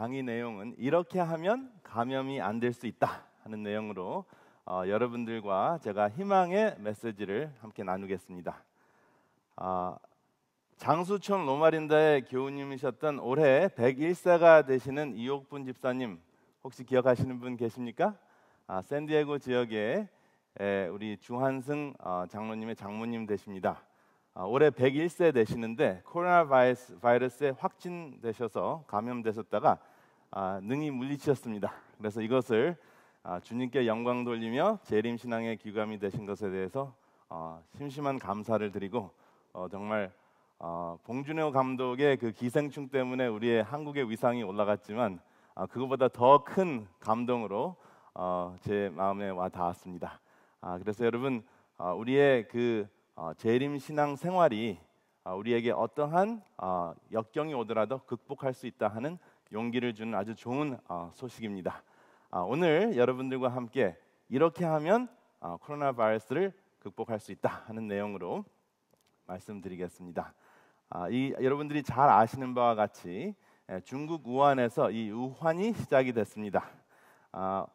강의 내용은 이렇게 하면 감염이 안 될 수 있다 하는 내용으로 어, 여러분들과 제가 희망의 메시지를 함께 나누겠습니다. 아, 장수촌 로마린다의 교우님이셨던 올해 101세가 되시는 이옥분 집사님 혹시 기억하시는 분 계십니까? 아, 샌디에고 지역에 에, 우리 주한승 어, 장로님의 장모님 되십니다. 아, 올해 101세 되시는데 코로나 바이러스에 확진되셔서 감염되셨다가 아, 능히 물리치셨습니다. 그래서 이것을 아, 주님께 영광 돌리며 재림 신앙의 귀감이 되신 것에 대해서 어, 심심한 감사를 드리고 어, 정말 어, 봉준호 감독의 그 기생충 때문에 우리의 한국의 위상이 올라갔지만 아, 그거보다 더 큰 감동으로 어, 제 마음에 와 닿았습니다. 아, 그래서 여러분 어, 우리의 그 어, 재림 신앙 생활이 아, 우리에게 어떠한 역경이 오더라도 극복할 수 있다 하는 용기를 주는 아주 좋은 어, 소식입니다. 아, 오늘 여러분들과 함께 이렇게 하면 어, 코로나 바이러스를 극복할 수 있다 하는 내용으로 말씀드리겠습니다. 아, 이 여러분들이 잘 아시는 바와 같이 예, 중국 우한에서 이 우환이 시작이 됐습니다. 아,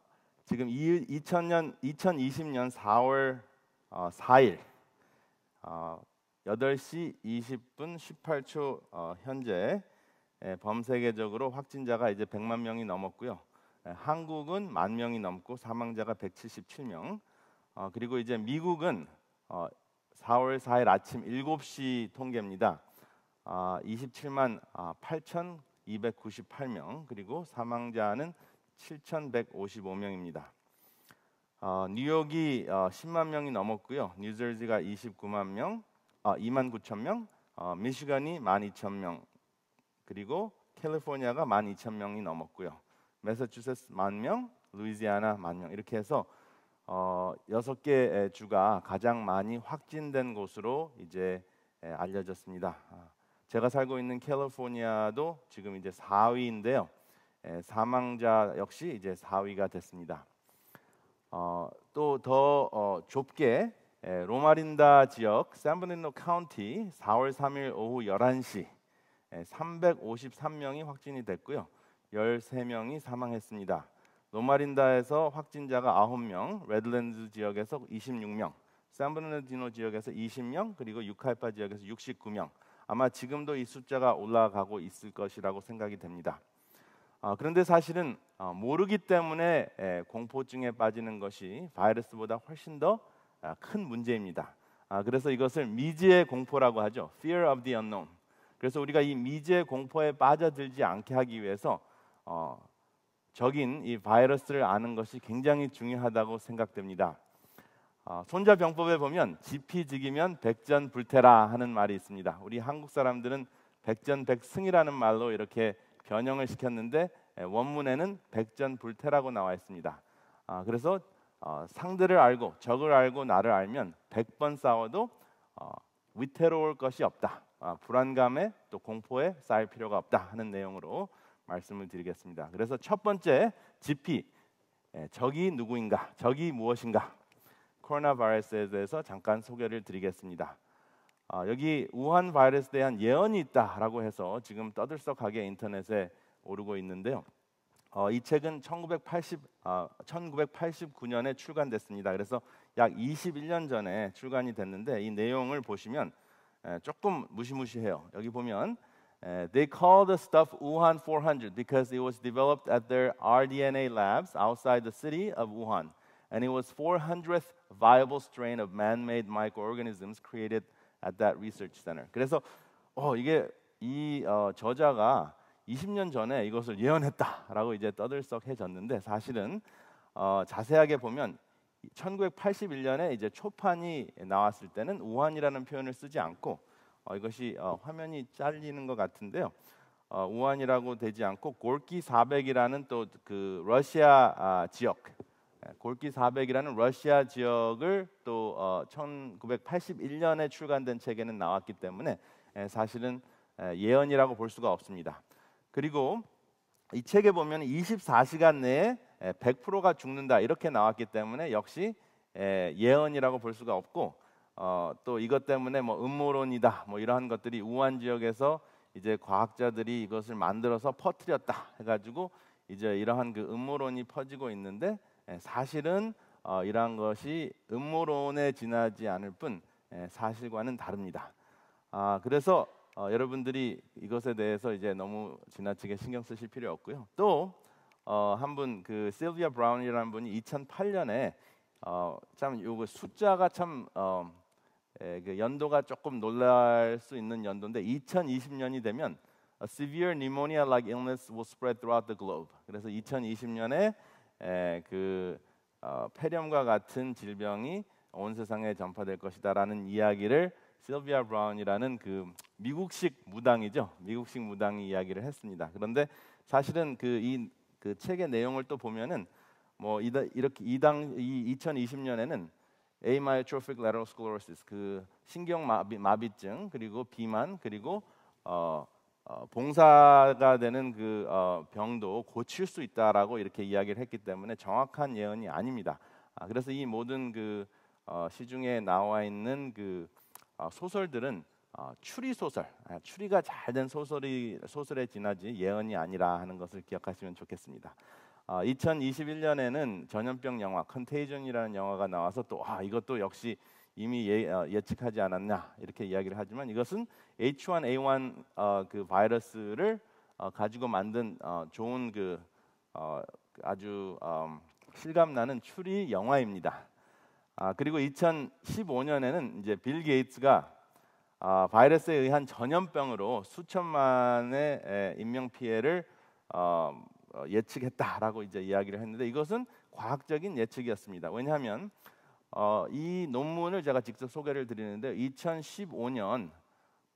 지금 2000년 2020년 4월 4일 8시 20분 18초 현재 예, 범 세계적으로 확진자가 이제 100만 명이 넘었고요. 예, 한국은 만 명이 넘고 사망자가 177명. 어, 그리고 이제 미국은 어, 4월 4일 아침 7시 통계입니다. 아, 27만 8,298명 아, 그리고 사망자는 7,155명입니다. 어, 뉴욕이 어, 10만 명이 넘었고요. 뉴저지가 29만 명, 어, 아, 2만 9천 명, 어, 미시간이 12,000명, 그리고 캘리포니아가 12,000명이 넘었고요. 매사추세츠 만 명, 루이지아나 만 명. 이렇게 해서 어, 6개 의 주가 가장 많이 확진된 곳으로 이제 알려졌습니다. 아, 제가 살고 있는 캘리포니아도 지금 이제 4위인데요. 사망자 역시 이제 4위가 됐습니다. 어, 또더 어, 좁게 로마린다 지역 샌브리노 카운티 4월 3일 오후 11시 353명이 예, 확진이 됐고요. 13명이 사망했습니다. 노마린다에서 확진자가 9명, 레드랜드 지역에서 26명, 샌브르네디노 지역에서 20명, 그리고 유카이파 지역에서 69명. 아마 지금도 이 숫자가 올라가고 있을 것이라고 생각이 됩니다. 아, 그런데 사실은 아, 모르기 때문에 예, 공포증에 빠지는 것이 바이러스보다 훨씬 더큰 아, 문제입니다. 아, 그래서 이것을 미지의 공포라고 하죠. Fear of the unknown. 그래서 우리가 이 미제 공포에 빠져들지 않게 하기 위해서 어, 적인 이 바이러스를 아는 것이 굉장히 중요하다고 생각됩니다. 어, 손자병법에 보면 지피지기면 백전불태라 하는 말이 있습니다. 우리 한국 사람들은 백전백승이라는 말로 이렇게 변형을 시켰는데 예, 원문에는 백전불태라고 나와 있습니다. 아, 그래서 어, 상대를 알고 적을 알고 나를 알면 백번 싸워도 어, 위태로울 것이 없다. 아, 불안감에 또 공포에 쌓일 필요가 없다 하는 내용으로 말씀을 드리겠습니다. 그래서 첫 번째 지피 예, 적이 누구인가, 적이 무엇인가 코로나 바이러스에 대해서 잠깐 소개를 드리겠습니다. 아, 여기 우한 바이러스에 대한 예언이 있다라고 해서 지금 떠들썩하게 인터넷에 오르고 있는데요. 어, 이 책은 1980, 아, 1989년에 출간됐습니다. 그래서 약 21년 전에 출간이 됐는데 이 내용을 보시면 조금 무시무시해요. 여기 보면 they call the stuff Wuhan 400 because it was developed at their rDNA labs outside the city of Wuhan, and it was 400th viable strain of man-made microorganisms created at that research center. 그래서 어 이게 이 어, 저자가 20년 전에 이것을 예언했다라고 이제 떠들썩해졌는데 사실은 어, 자세하게 보면 1981년에 이제 초판이 나왔을 때는 우한이라는 표현을 쓰지 않고 어, 이것이 어, 화면이 잘리는 것 같은데요. 어, 우한이라고 되지 않고 골키 400이라는 또 그 러시아 아, 지역 예, 골키 400이라는 러시아 지역을 또 어, 1981년에 출간된 책에는 나왔기 때문에 에, 예, 사실은 에, 예, 예언이라고 볼 수가 없습니다. 그리고 이 책에 보면 24시간 내에 100%가 죽는다 이렇게 나왔기 때문에 역시 예언이라고 볼 수가 없고 어, 또 이것 때문에 뭐 음모론이다 뭐 이러한 것들이 우한 지역에서 이제 과학자들이 이것을 만들어서 퍼뜨렸다 해가지고 이제 이러한 그 음모론이 퍼지고 있는데 사실은 어, 이러한 것이 음모론에 지나지 않을 뿐 사실과는 다릅니다. 아 그래서 어, 여러분들이 이것에 대해서 이제 너무 지나치게 신경 쓰실 필요 없고요. 또 어, 한분그 실비아 브라운이라는 분이 2008년에 어, 참 요거 그 숫자가 참 어, 에, 예, 그 연도가 조금 놀랄 수 있는 연도인데 2020년이 되면 A severe pneumonia-like illness will spread throughout the globe. 그래서 2020년에 에, 예, 그 어, 폐렴과 같은 질병이 온 세상에 전파될 것이다라는 이야기를 실비아 브라운이라는 그 미국식 무당이죠. 미국식 무당이 이야기를 했습니다. 그런데 사실은 그이 그 책의 내용을 또 보면은 뭐 이다, 이렇게 이당 이 2020년에는 amyotrophic lateral sclerosis 그 신경 마비, 마비증 그리고 비만 그리고 어, 어, 봉사가 되는 그 어, 병도 고칠 수 있다라고 이렇게 이야기를 했기 때문에 정확한 예언이 아닙니다. 아, 그래서 이 모든 그 어, 시중에 나와 있는 그 어, 소설들은 어, 추리 소설, 아, 추리가 잘된 소설이 소설에 지나지 예언이 아니라 하는 것을 기억하시면 좋겠습니다. 어, 2021년에는 전염병 영화 컨테이전이라는 영화가 나와서 또 아, 이것도 역시 이미 예, 어, 측하지 않았냐 이렇게 이야기를 하지만 이것은 H1A1 어, 그 바이러스를 어, 가지고 만든 어, 좋은 그 아주 실감 나는 추리 영화입니다. 아, 그리고 2015년에는 이제 빌 게이츠가 어, 바이러스에 의한 전염병으로 수천만의 인명 피해를 어, 어, 예측했다라고 이제 이야기를 했는데 이것은 과학적인 예측이었습니다. 왜냐하면 어, 이 논문을 제가 직접 소개를 드리는데 2015년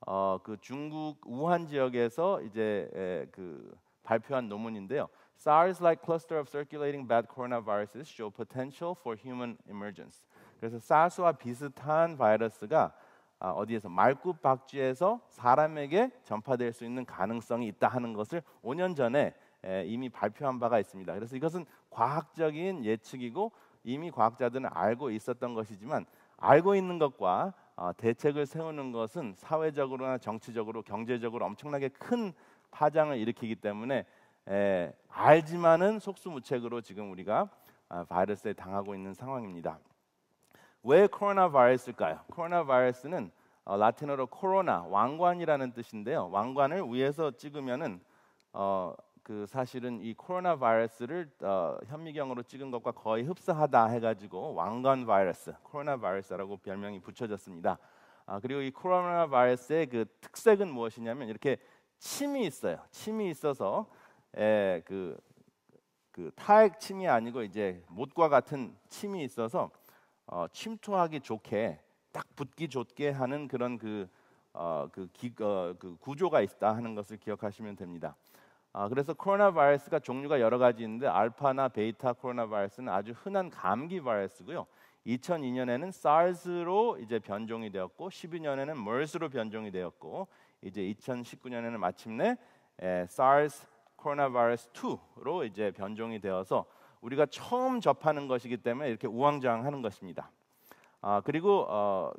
어, 그 중국 우한 지역에서 이제 에, 그 발표한 논문인데요. SARS-like cluster of circulating bad coronaviruses show potential for human emergence. 그래서 사스와 비슷한 바이러스가 아, 어디에서 말굽박쥐에서 사람에게 전파될 수 있는 가능성이 있다 하는 것을 5년 전에 이미 발표한 바가 있습니다. 그래서 이것은 과학적인 예측이고 이미 과학자들은 알고 있었던 것이지만 알고 있는 것과 어, 대책을 세우는 것은 사회적으로나 정치적으로 경제적으로 엄청나게 큰 파장을 일으키기 때문에 알지만은 속수무책으로 지금 우리가 아, 바이러스에 당하고 있는 상황입니다. 왜 코로나 바이러스일까요? 코로나 바이러스는 어, 라틴어로 코로나 왕관이라는 뜻인데요. 왕관을 위에서 찍으면은 어, 그 사실은 이 코로나 바이러스를 어, 현미경으로 찍은 것과 거의 흡사하다 해가지고 왕관 바이러스, 코로나 바이러스라고 별명이 붙여졌습니다. 아, 그리고 이 코로나 바이러스의 그 특색은 무엇이냐면 이렇게 침이 있어요. 침이 있어서 에, 그, 그 타액 침이 아니고 이제 못과 같은 침이 있어서 어, 침투하기 좋게 딱 붙기 좋게 하는 그런 그, 어, 그, 기, 어, 그 구조가 있다 하는 것을 기억하시면 됩니다. 아, 그래서 코로나 바이러스가 종류가 여러 가지 있는데 알파나 베이타 코로나 바이러스는 아주 흔한 감기 바이러스고요. 2002년에는 SARS로 이제 변종이 되었고 12년에는 MERS로 변종이 되었고 이제 2019년에는 마침내 에, 예, SARS 코로나 바이러스 2로 이제 변종이 되어서 우리가 처음 접하는 것이기 때문에 이렇게 우왕좌왕하는 것입니다. 아, 그리고 어,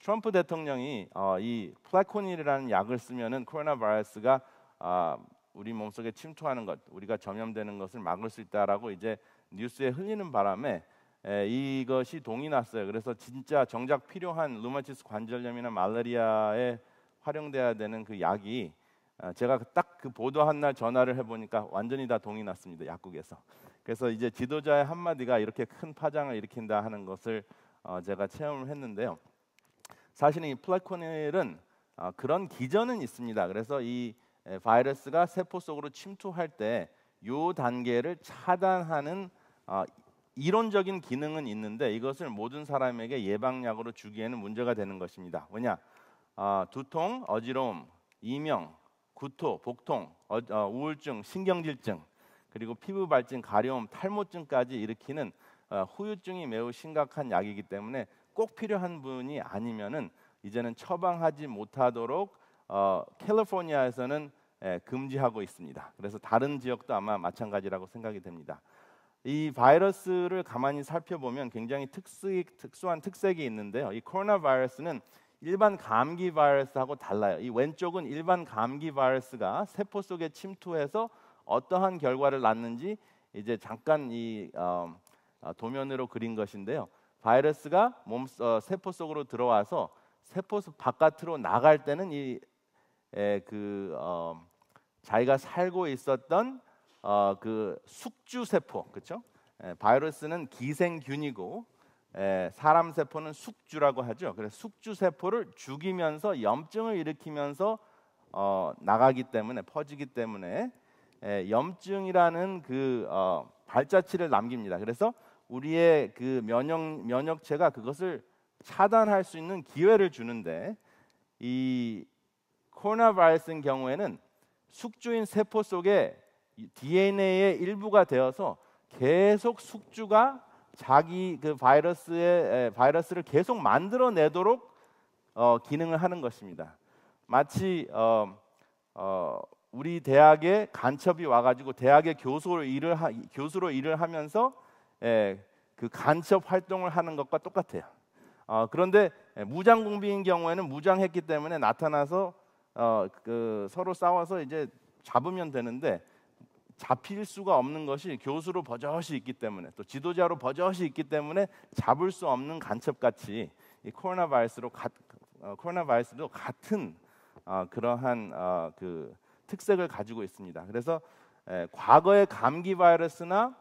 트럼프 대통령이 어, 이 플라코닐이라는 약을 쓰면은 코로나 바이러스가 아, 우리 몸속에 침투하는 것, 우리가 점염되는 것을 막을 수 있다라고 이제 뉴스에 흘리는 바람에 에, 이것이 동이 났어요. 그래서 진짜 정작 필요한 루마티스 관절염이나 말라리아에 활용돼야 되는 그 약이 아, 제가 딱 그 보도한 날 전화를 해보니까 완전히 다 동이 났습니다. 약국에서. 그래서 이제 지도자의 한마디가 이렇게 큰 파장을 일으킨다 하는 것을 어, 제가 체험을 했는데요. 사실 이 플라코넬은 어, 그런 기전은 있습니다. 그래서 이 바이러스가 세포 속으로 침투할 때 요 단계를 차단하는 어, 이론적인 기능은 있는데 이것을 모든 사람에게 예방약으로 주기에는 문제가 되는 것입니다. 왜냐? 어, 두통, 어지러움, 이명, 구토, 복통, 어, 어 우울증, 신경질증 그리고 피부 발진, 가려움, 탈모증까지 일으키는 어, 후유증이 매우 심각한 약이기 때문에 꼭 필요한 분이 아니면은 이제는 처방하지 못하도록 어, 캘리포니아에서는 에, 예, 금지하고 있습니다. 그래서 다른 지역도 아마 마찬가지라고 생각이 됩니다. 이 바이러스를 가만히 살펴보면 굉장히 특수, 이 특수한 특색이 있는데요. 이 코로나 바이러스는 일반 감기 바이러스하고 달라요. 이 왼쪽은 일반 감기 바이러스가 세포 속에 침투해서 어떠한 결과를 낳는지 이제 잠깐 이 어, 어, 도면으로 그린 것인데요. 바이러스가 몸 어, 세포 속으로 들어와서 세포 바깥으로 나갈 때는 이그 어, 자기가 살고 있었던 어, 그 숙주 세포 그렇죠? 에, 바이러스는 기생균이고 에, 사람 세포는 숙주라고 하죠. 그래서 숙주 세포를 죽이면서 염증을 일으키면서 어, 나가기 때문에 퍼지기 때문에 예, 염증이라는 그 어, 발자취를 남깁니다. 그래서 우리의 그 면역 면역체가 그것을 차단할 수 있는 기회를 주는데 이 코로나 바이러스인 경우에는 숙주인 세포 속에 DNA의 일부가 되어서 계속 숙주가 자기 그 바이러스의 예, 바이러스를 계속 만들어내도록 어, 기능을 하는 것입니다. 마치 어, 어, 우리 대학에 간첩이 와가지고 대학의 교수로 일을 하, 교수로 일을 하면서 예, 그 간첩 활동을 하는 것과 똑같아요. 어, 그런데 예, 무장 공비인 경우에는 무장했기 때문에 나타나서 어, 그 서로 싸워서 이제 잡으면 되는데 잡힐 수가 없는 것이 교수로 버젓이 있기 때문에 또 지도자로 버젓이 있기 때문에 잡을 수 없는 간첩 같이 이 코로나 바이러스로 가, 어, 코로나 바이러스도 같은 어, 그러한 어, 그 특색을 가지고 있습니다. 그래서 에, 과거의 감기 바이러스나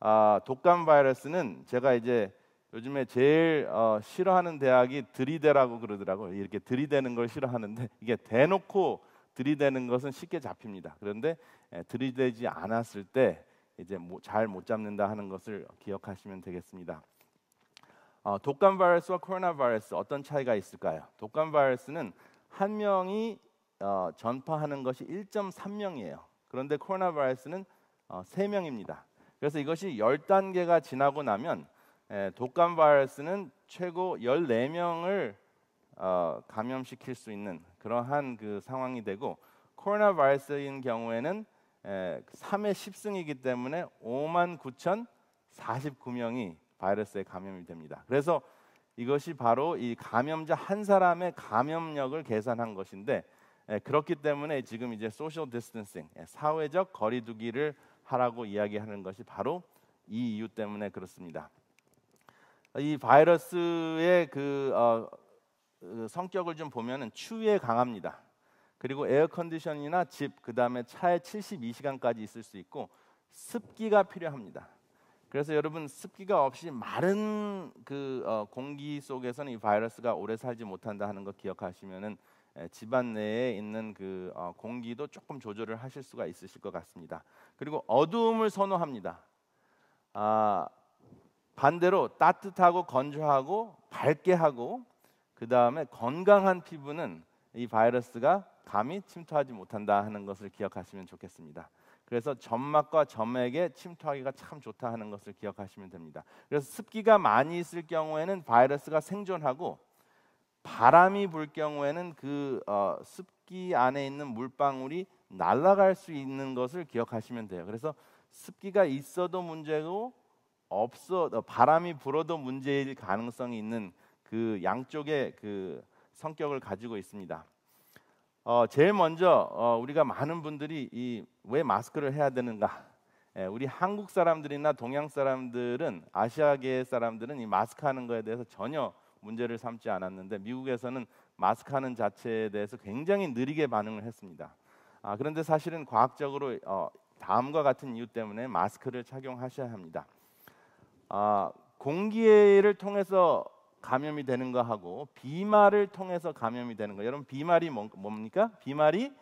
아, 독감 바이러스는 제가 이제 요즘에 제일 어, 싫어하는 대학이 들이대라고 그러더라고요. 이렇게 들이대는 걸 싫어하는데 이게 대놓고 들이대는 것은 쉽게 잡힙니다. 그런데 에, 들이대지 않았을 때 이제 뭐, 잘못 잡는다 하는 것을 기억하시면 되겠습니다. 어, 독감 바이러스와 코로나 바이러스 어떤 차이가 있을까요? 독감 바이러스는 한 명이 어, 전파하는 것이 1.3명이에요. 그런데 코로나 바이러스는 어, 3명입니다. 그래서 이것이 10단계가 지나고 나면 에, 예, 독감 바이러스는 최고 14명을 어, 감염시킬 수 있는 그러한 그 상황이 되고 코로나 바이러스인 경우에는 에, 예, 3의 10승이기 때문에 5만 9천 49명이 바이러스에 감염이 됩니다. 그래서 이것이 바로 이 감염자 한 사람의 감염력을 계산한 것인데 예, 그렇기 때문에 지금 이제 소셜 디스턴싱, 예, 사회적 거리두기를 하라고 이야기하는 것이 바로 이 이유 때문에 그렇습니다. 이 바이러스의 그, 어, 그 성격을 좀 보면은 추위에 강합니다. 그리고 에어컨디션이나 집, 그 다음에 차에 72시간까지 있을 수 있고 습기가 필요합니다. 그래서 여러분 습기가 없이 마른 그 어, 공기 속에서는 이 바이러스가 오래 살지 못한다 하는 거 기억하시면은 집안 내에 있는 그 어, 공기도 조금 조절을 하실 수가 있으실 것 같습니다. 그리고 어두움을 선호합니다. 아, 반대로 따뜻하고 건조하고 밝게 하고 그 다음에 건강한 피부는 이 바이러스가 감히 침투하지 못한다 하는 것을 기억하시면 좋겠습니다. 그래서 점막과 점액에 침투하기가 참 좋다 하는 것을 기억하시면 됩니다. 그래서 습기가 많이 있을 경우에는 바이러스가 생존하고 바람이 불 경우에는 그 어, 습기 안에 있는 물방울이 날아갈 수 있는 것을 기억하시면 돼요. 그래서 습기가 있어도 문제고 없어 바람이 불어도 문제일 가능성이 있는 그 양쪽의 그 성격을 가지고 있습니다. 어, 제일 먼저 어, 우리가 많은 분들이 이 왜 마스크를 해야 되는가? 예, 우리 한국 사람들이나 동양 사람들은 아시아계 사람들은 이 마스크 하는 거에 대해서 전혀 문제를 삼지 않았는데 미국에서는 마스크하는 자체에 대해서 굉장히 느리게 반응을 했습니다. 아, 그런데 사실은 과학적으로 어, 다음과 같은 이유 때문에 마스크를 착용하셔야 합니다. 아, 공기를 통해서 감염이 되는 거하고 비말을 통해서 감염이 되는 거. 여러분 비말이 뭡니까? 비말이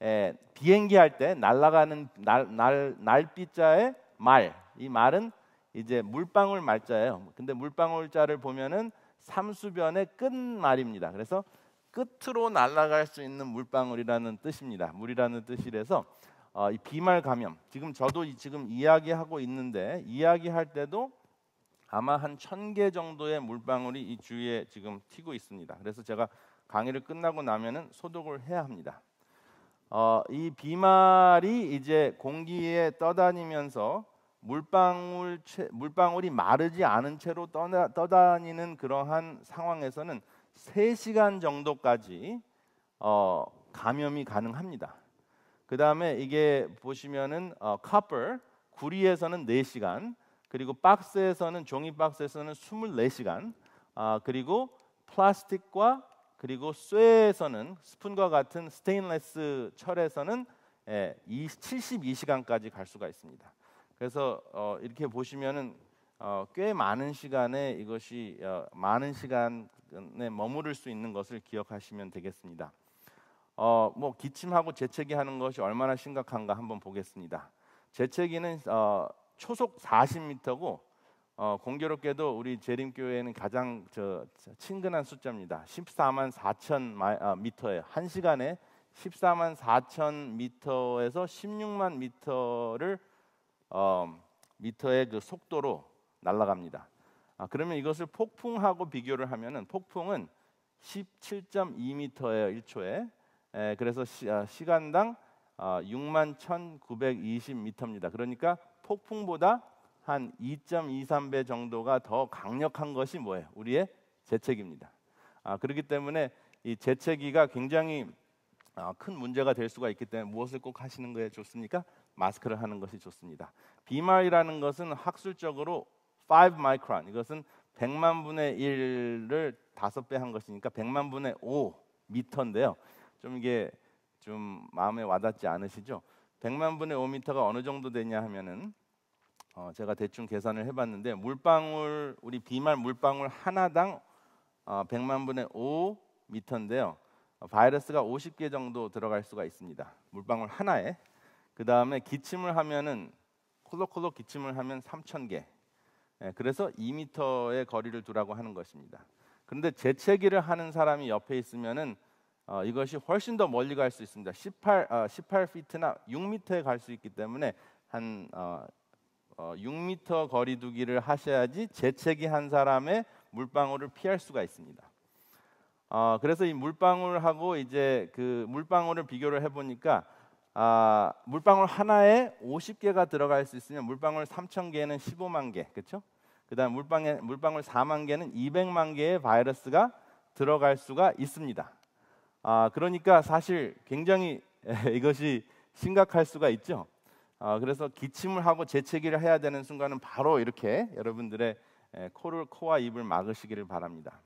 에, 예, 비행기 할 때 날아가는 날날 날비자의 말. 이 말은 이제 물방울 말자예요. 근데 물방울자를 보면은 삼수변의 끝말입니다. 그래서 끝으로 날아갈 수 있는 물방울이라는 뜻입니다. 물이라는 뜻이래서 어, 이 비말 감염 지금 저도 이, 지금 이야기하고 있는데 이야기할 때도 아마 한 천 개 정도의 물방울이 이 주위에 지금 튀고 있습니다. 그래서 제가 강의를 끝나고 나면은 소독을 해야 합니다. 어, 이 비말이 이제 공기에 떠다니면서 물방울 채, 물방울이 마르지 않은 채로 떠나, 떠다니는 그러한 상황에서는 3시간 정도까지 어, 감염이 가능합니다. 그 다음에 이게 보시면은 어, 카퍼 구리에서는 4시간 그리고 박스에서는 종이 박스에서는 24시간 아, 그리고 플라스틱과 그리고 쇠에서는 스푼과 같은 스테인레스 철에서는 예, 72시간까지 갈 수가 있습니다. 그래서 어, 이렇게 보시면은 어, 꽤 많은 시간에 이것이 어, 많은 시간에 머무를 수 있는 것을 기억하시면 되겠습니다. 어, 뭐 기침하고 재채기 하는 것이 얼마나 심각한가 한번 보겠습니다. 재채기는 어, 초속 40m고 어, 공교롭게도 우리 재림교회는 가장 저, 친근한 숫자입니다. 14만 4천 마 미터예요. 한 시간에 14만 4천 미터에서 16만 미터를 어, 미터의 그 속도로 날아갑니다. 아, 그러면 이것을 폭풍하고 비교를 하면은 폭풍은 17.2m예요 1초에. 에, 그래서 시, 아, 시 간당 아, 61,920m입니다. 그러니까 폭풍보다 한 2.23배 정도가 더 강력한 것이 뭐예요? 우리의 재채기입니다. 아, 그렇기 때문에 이 재채기가 굉장히 어, 큰 문제가 될 수가 있기 때문에 무엇을 꼭 하시는 거에 좋습니까? 마스크를 하는 것이 좋습니다. 비말이라는 것은 학술적으로 5 마이크론 이것은 100만 분의 1을 5배 한 것이니까 100만 분의 5 미터인데요. 좀 이게 좀 마음에 와닿지 않으시죠? 100만 분의 5미터가 어느 정도 되냐 하면은 어 제가 대충 계산을 해봤는데 물방울 우리 비말 물방울 하나당 어 100만 분의 5 미터인데요. 어, 바이러스가 50개 정도 들어갈 수가 있습니다. 물방울 하나에 그 다음에 기침을 하면은 콜록콜록 기침을 하면 3천 개. 예, 그래서 2미터의 거리를 두라고 하는 것입니다. 그런데 재채기를 하는 사람이 옆에 있으면은 어, 이것이 훨씬 더 멀리 갈 수 있습니다. 18 어, 18피트나 6미터에 갈 수 있기 때문에 한 어, 어, 6미터 거리두기를 하셔야지 재채기 한 사람의 물방울을 피할 수가 있습니다. 어, 그래서 이 물방울하고 이제 그 물방울을 비교를 해보니까 아, 물방울 하나에 50개가 들어갈 수 있으면 물방울 3 0 0 0 개는 15만 개, 그렇죠? 그다음 물방에, 물방울 4만 개는 200만 개의 바이러스가 들어갈 수가 있습니다. 아, 그러니까 사실 굉장히 이것이 심각할 수가 있죠. 아, 그래서 기침을 하고 재채기를 해야 되는 순간은 바로 이렇게 여러분들의 코를 코와 입을 막으시기를 바랍니다.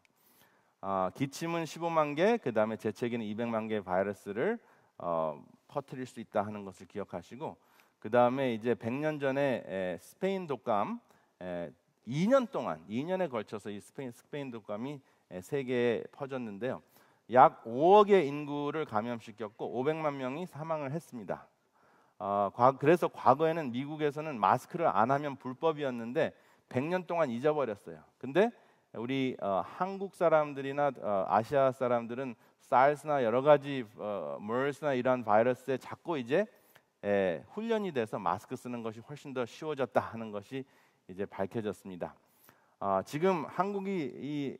아, 기침은 15만 개, 그 다음에 재채기는 200만 개의 바이러스를 어, 퍼뜨릴 수 있다 하는 것을 기억하시고 그 다음에 이제 100년 전에 에, 스페인 독감 에, 2년 동안 2년에 걸쳐서 이 스페인 스페인 독감이 에, 세계에 퍼졌는데요. 약 5억의 인구를 감염시켰고 500만 명이 사망을 했습니다. 어, 과, 그래서 과거에는 미국에서는 마스크를 안 하면 불법이었는데 100년 동안 잊어버렸어요. 근데 우리 어, 한국 사람들이나 어, 아시아 사람들은 SARS나 여러 가지 어, MERS나 이런 바이러스에 자꾸 이제 에, 예, 훈련이 돼서 마스크 쓰는 것이 훨씬 더 쉬워졌다 하는 것이 이제 밝혀졌습니다. 어, 지금 한국이 이,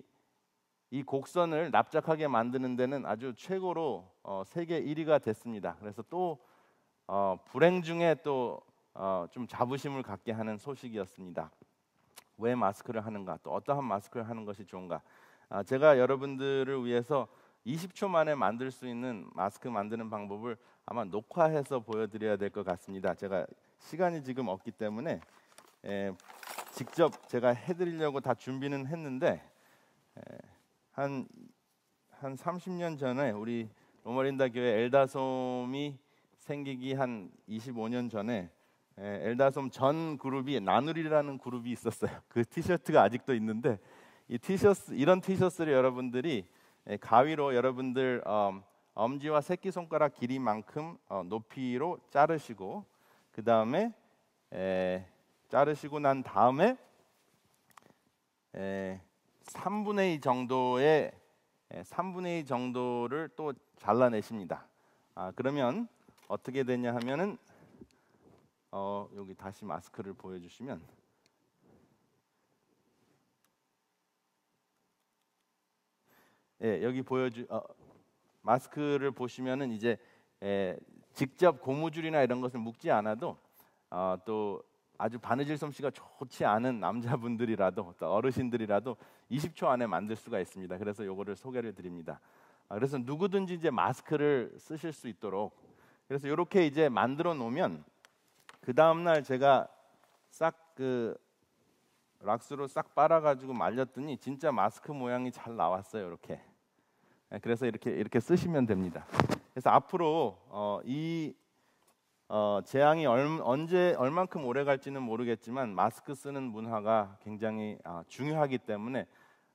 이 곡선을 납작하게 만드는 데는 아주 최고로 어, 세계 1위가 됐습니다. 그래서 또 어, 불행 중에 또 어, 자부심을 갖게 하는 소식이었습니다. 왜 마스크를 하는가, 또 어떠한 마스크를 하는 것이 좋은가. 아, 제가 여러분들을 위해서 20초 만에 만들 수 있는 마스크 만드는 방법을 아마 녹화해서 보여드려야 될 것 같습니다. 제가 시간이 지금 없기 때문에 에, 예, 직접 제가 해드리려고 다 준비는 했는데 한한 예, 한 30년 전에 우리 로마린다 교회 엘다솜이 생기기 한 25년 전에 예, 엘다솜 전 그룹이 나누리라는 그룹이 있었어요. 그 티셔츠가 아직도 있는데 이 티셔츠 이런 티셔츠를 여러분들이 예, 가위로 여러분들 음, 엄지와 새끼 손가락 길이만큼 어, 높이로 자르시고 그 다음에 예, 자르시고 난 다음에 에, 3분의 2 정도의 3분의 2 정도를 또 잘라내십니다. 아, 그러면 어떻게 되냐 하면은 어, 여기 다시 마스크를 보여주시면 예, 여기 보여주 어, 마스크를 보시면은 이제 예, 직접 고무줄이나 이런 것을 묶지 않아도 어, 또 아주 바느질 솜씨가 좋지 않은 남자분들이라도 어르신들이라도 20초 안에 만들 수가 있습니다. 그래서 요거를 소개를 드립니다. 아, 그래서 누구든지 이제 마스크를 쓰실 수 있도록 그래서 이렇게 이제 만들어 놓으면 그 다음 날 제가 싹 그 락스로 싹 빨아가지고 말렸더니 진짜 마스크 모양이 잘 나왔어요 이렇게. 네, 그래서 이렇게 이렇게 쓰시면 됩니다. 그래서 앞으로 어, 이 어, 재앙이 얼, 언제 얼만큼 오래 갈지는 모르겠지만 마스크 쓰는 문화가 굉장히 어, 중요하기 때문에 에,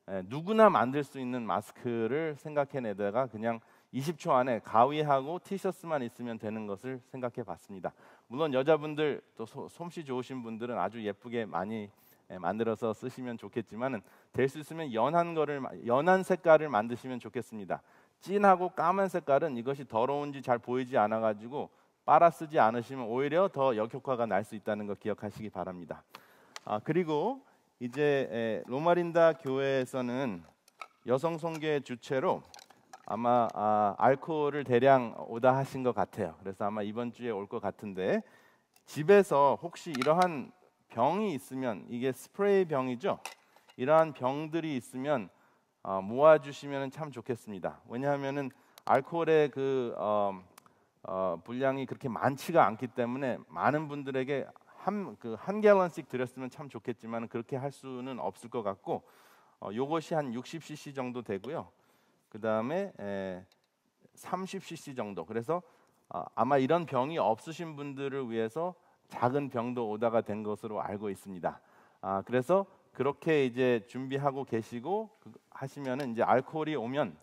예, 누구나 만들 수 있는 마스크를 생각해내다가 그냥 20초 안에 가위하고 티셔츠만 있으면 되는 것을 생각해 봤습니다. 물론 여자분들 또 소, 솜씨 좋으신 분들은 아주 예쁘게 많이 예, 만들어서 쓰시면 좋겠지만은 될 수 있으면 연한 거를 연한 색깔을 만드시면 좋겠습니다. 진하고 까만 색깔은 이것이 더러운지 잘 보이지 않아 가지고 빨아 쓰지 않으시면 오히려 더 역효과가 날 수 있다는 거 기억하시기 바랍니다. 아 그리고 이제 예, 로마린다 교회에서는 여성 성계 주체로 아마 아, 알코올을 대량 오다 하신 것 같아요. 그래서 아마 이번 주에 올 것 같은데 집에서 혹시 이러한 병이 있으면 이게 스프레이 병이죠. 이러한 병들이 있으면 어, 모아주시면 참 좋겠습니다. 왜냐하면은 알코올의 그 어, 어, 분량이 그렇게 많지가 않기 때문에 많은 분들에게 한 그한 그 갤런씩 드렸으면 참 좋겠지만 그렇게 할 수는 없을 것 같고 어, 요것이 한 60cc 정도 되고요. 그 다음에 30cc 정도. 그래서 아, 아마 이런 병이 없으신 분들을 위해서 작은 병도 오다가 된 것으로 알고 있습니다. 아, 그래서 그렇게 이제 준비하고 계시고 그, 하시면은 이제 알코올이 오면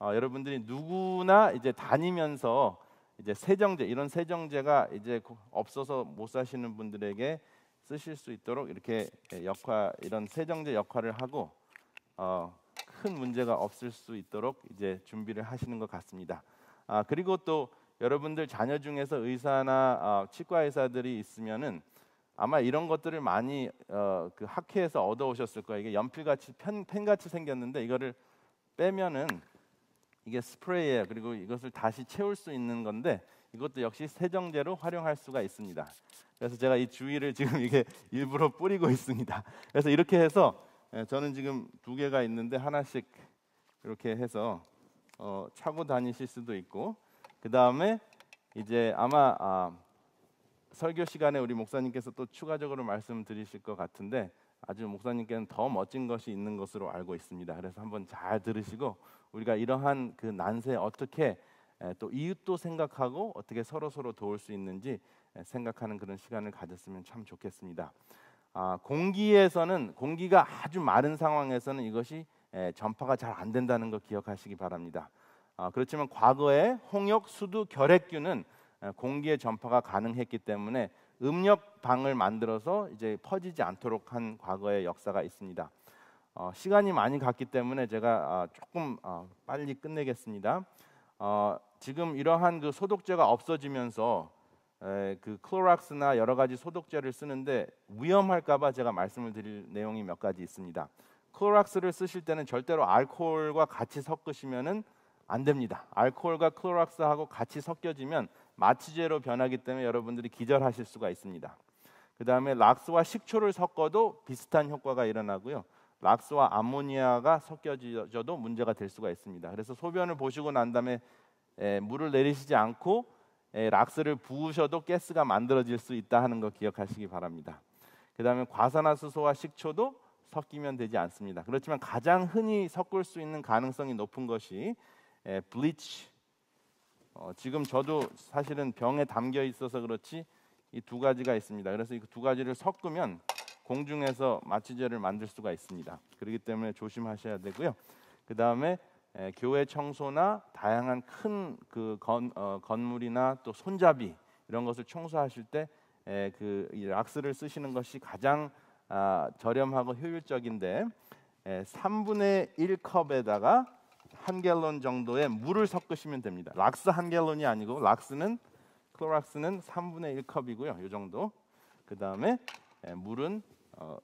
어, 여러분들이 누구나 이제 다니면서 이제 세정제 이런 세정제가 이제 없어서 못 사시는 분들에게 쓰실 수 있도록 이렇게 역할 이런 세정제 역할을 하고 어, 큰 문제가 없을 수 있도록 이제 준비를 하시는 것 같습니다. 아 그리고 또 여러분들 자녀 중에서 의사나 어, 치과 의사들이 있으면은 아마 이런 것들을 많이 어, 그 학회에서 얻어오셨을 거예요. 이게 연필같이 펜, 같이 생겼는데 이거를 빼면은 이게 스프레이예요. 그리고 이것을 다시 채울 수 있는 건데 이것도 역시 세정제로 활용할 수가 있습니다. 그래서 제가 이 주위를 지금 이게 일부러 뿌리고 있습니다. 그래서 이렇게 해서 예, 저는 지금 두 개가 있는데 하나씩 이렇게 해서 어, 차고 다니실 수도 있고 그 다음에 이제 아마 아, 설교 시간에 우리 목사님께서 또 추가적으로 말씀드리실 것 같은데 아주 목사님께는 더 멋진 것이 있는 것으로 알고 있습니다. 그래서 한번 잘 들으시고 우리가 이러한 그 난세 어떻게 또 이웃도 생각하고 어떻게 서로 서로 도울 수 있는지 생각하는 그런 시간을 가졌으면 참 좋겠습니다. 아, 공기에서는 공기가 아주 마른 상황에서는 이것이 에, 예, 전파가 잘 안 된다는 거 기억하시기 바랍니다. 아, 그렇지만 과거에 홍역, 수두, 결핵균은 예, 공기의 전파가 가능했기 때문에 음력 방을 만들어서 이제 퍼지지 않도록 한 과거의 역사가 있습니다. 어, 시간이 많이 갔기 때문에 제가 어, 조금 어, 빨리 끝내겠습니다. 어, 지금 이러한 그 소독제가 없어지면서 그 클로락스나 여러 가지 소독제를 쓰는데 위험할까봐 제가 말씀을 드릴 내용이 몇 가지 있습니다. 클로락스를 쓰실 때는 절대로 알코올과 같이 섞으시면은 안 됩니다. 알코올과 클로락스하고 같이 섞여지면 마취제로 변하기 때문에 여러분들이 기절하실 수가 있습니다. 그 다음에 락스와 식초를 섞어도 비슷한 효과가 일어나고요. 락스와 암모니아가 섞여져도 문제가 될 수가 있습니다. 그래서 소변을 보시고 난 다음에 에, 물을 내리시지 않고 예, 락스를 부으셔도 가스가 만들어질 수 있다 하는 거 기억하시기 바랍니다. 그다음에 과산화수소와 식초도 섞이면 되지 않습니다. 그렇지만 가장 흔히 섞을 수 있는 가능성이 높은 것이 블리치. 예, 어, 지금 저도 사실은 병에 담겨 있어서 그렇지 이 두 가지가 있습니다. 그래서 이 두 가지를 섞으면 공중에서 마취제를 만들 수가 있습니다. 그렇기 때문에 조심하셔야 되고요. 그 다음에 예, 교회 청소나 다양한 큰그 어, 건물이나 또 손잡이 이런 것을 청소하실 때그 예, 락스를 쓰시는 것이 가장 아, 저렴하고 효율적인데 에, 예, 3분의 1 컵에다가 한 갤론 정도의 물을 섞으시면 됩니다. 락스 한 갤론이 아니고 락스는 클로락스는 3분의 1 컵이고요. 이 정도. 그 다음에 물은 어,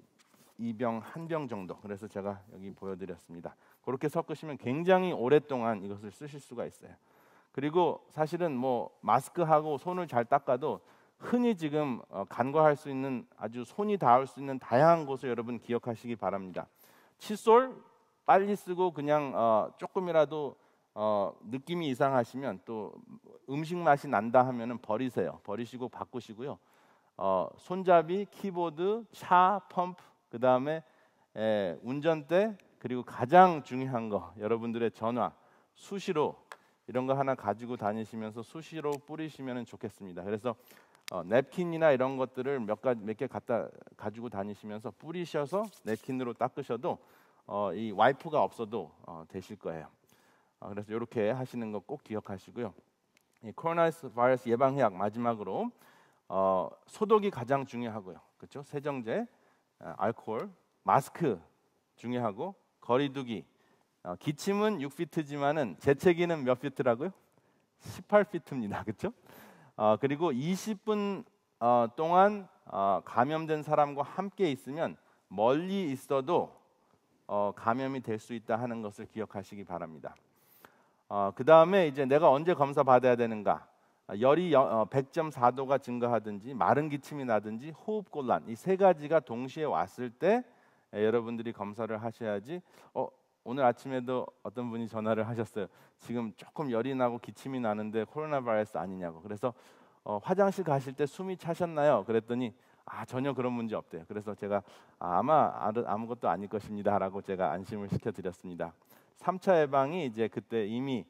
이병 한 병 정도. 그래서 제가 여기 보여드렸습니다. 그렇게 섞으시면 굉장히 오랫동안 이것을 쓰실 수가 있어요. 그리고 사실은 뭐 마스크하고 손을 잘 닦아도 흔히 지금 어, 간과할 수 있는 아주 손이 닿을 수 있는 다양한 곳을 여러분 기억하시기 바랍니다. 칫솔 빨리 쓰고 그냥 어, 조금이라도 어, 느낌이 이상하시면 또 음식 맛이 난다 하면은 버리세요. 버리시고 바꾸시고요. 어, 손잡이, 키보드, 차, 펌프, 그 다음에 운전대, 그리고 가장 중요한 거 여러분들의 전화 수시로 이런 거 하나 가지고 다니시면서 수시로 뿌리시면 좋겠습니다. 그래서 어, 냅킨이나 이런 것들을 몇 가지 몇 개 갖다 가지고 다니시면서 뿌리셔서 냅킨으로 닦으셔도 어, 이 와이프가 없어도 어, 되실 거예요. 어, 그래서 이렇게 하시는 거 꼭 기억하시고요. 이 코로나 바이러스 예방 해약 마지막으로 어, 소독이 가장 중요하고요. 그렇죠? 세정제, 아, 알코올, 마스크 중요하고 거리두기. 어, 기침은 6피트지만은 재채기는 몇 피트라고요? 18피트입니다. 그렇죠? 어, 그리고 20분 어, 동안 어, 감염된 사람과 함께 있으면 멀리 있어도 어, 감염이 될 수 있다 하는 것을 기억하시기 바랍니다. 어, 그 다음에 이제 내가 언제 검사 받아야 되는가? 열이 100.4도가 증가하든지 마른 기침이 나든지 호흡곤란 이 세 가지가 동시에 왔을 때 예, 여러분들이 검사를 하셔야지 어 오늘 아침에도 어떤 분이 전화를 하셨어요. 지금 조금 열이 나고 기침이 나는데 코로나 바이러스 아니냐고. 그래서 어, 화장실 가실 때 숨이 차셨나요? 그랬더니 아 전혀 그런 문제 없대요. 그래서 제가 아, 아마 아무것도 아닐 것입니다라고 제가 안심을 시켜드렸습니다. 3차 예방이 이제 그때 이미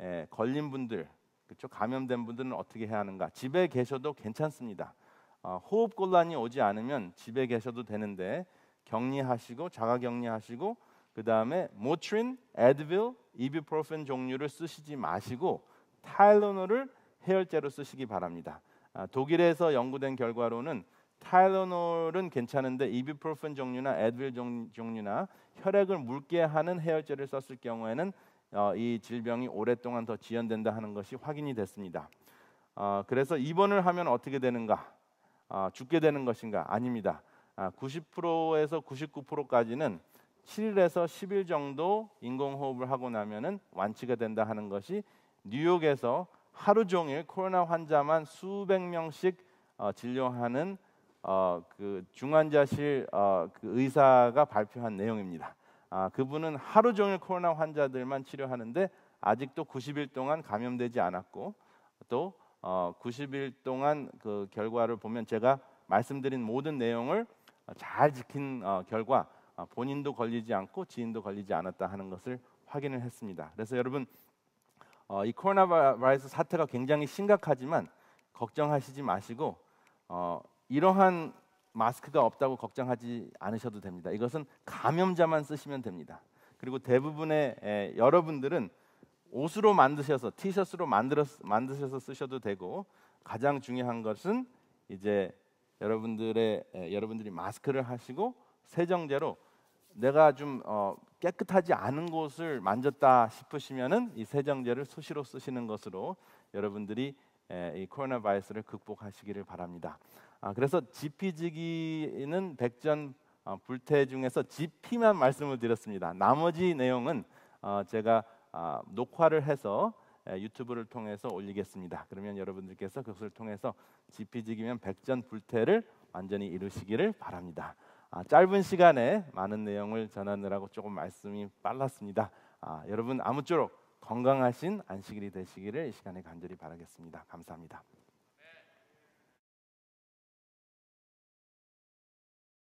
에, 예, 걸린 분들 그쪽 감염된 분들은 어떻게 해야 하는가? 집에 계셔도 괜찮습니다. 어, 호흡 곤란이 오지 않으면 집에 계셔도 되는데 격리하시고 자가 격리하시고 그 다음에 모트린, 에드빌, 이비프로펜 종류를 쓰시지 마시고 타일로놀을 해열제로 쓰시기 바랍니다. 아, 독일에서 연구된 결과로는 타일로놀은 괜찮은데 이비프로펜 종류나 에드빌 종류나 혈액을 묽게 하는 해열제를 썼을 경우에는 어, 이 질병이 오랫동안 더 지연된다 하는 것이 확인이 됐습니다. 어, 그래서 입원을 하면 어떻게 되는가? 어, 죽게 되는 것인가? 아닙니다. 90%에서 99%까지는 7일에서 10일 정도 인공호흡을 하고 나면은 완치가 된다 하는 것이 뉴욕에서 하루 종일 코로나 환자만 수백 명씩 어, 진료하는 어, 그 중환자실 어, 그 의사가 발표한 내용입니다. 아, 그분은 하루 종일 코로나 환자들만 치료하는데 아직도 90일 동안 감염되지 않았고 또 어, 90일 동안 그 결과를 보면 제가 말씀드린 모든 내용을 어, 잘 지킨 어, 결과 어, 본인도 걸리지 않고 지인도 걸리지 않았다 하는 것을 확인을 했습니다. 그래서 여러분 이 코로나 바이러스 사태가 굉장히 심각하지만 걱정하시지 마시고 이러한 마스크가 없다고 걱정하지 않으셔도 됩니다. 이것은 감염자만 쓰시면 됩니다. 그리고 대부분의 여러분들은 옷으로 만드셔서 티셔츠로 만들어 만드셔서 쓰셔도 되고 가장 중요한 것은 이제 여러분들의 여러분들이 마스크를 하시고 세정제로 내가 좀 어, 깨끗하지 않은 곳을 만졌다 싶으시면은 이 세정제를 수시로 쓰시는 것으로 여러분들이 에, 이 코로나 바이러스를 극복하시기를 바랍니다. 아, 그래서 지피지기는 백전 어, 불태 중에서 지피만 말씀을 드렸습니다. 나머지 내용은 어, 제가 아, 녹화를 해서 예, 유튜브를 통해서 올리겠습니다. 그러면 여러분들께서 그것을 통해서 지피지기면 백전불태를 완전히 이루시기를 바랍니다. 아, 짧은 시간에 많은 내용을 전하느라고 조금 말씀이 빨랐습니다. 아, 여러분 아무쪼록 건강하신 안식일이 되시기를 이 시간에 간절히 바라겠습니다. 감사합니다.